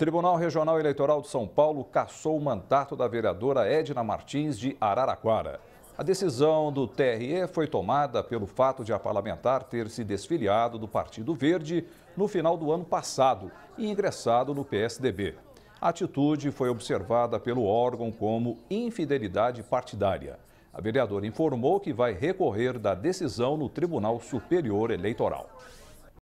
Tribunal Regional Eleitoral de São Paulo cassou o mandato da vereadora Edna Martins de Araraquara. A decisão do TRE foi tomada pelo fato de a parlamentar ter se desfiliado do Partido Verde no final do ano passado e ingressado no PSDB. A atitude foi observada pelo órgão como infidelidade partidária. A vereadora informou que vai recorrer da decisão no Tribunal Superior Eleitoral.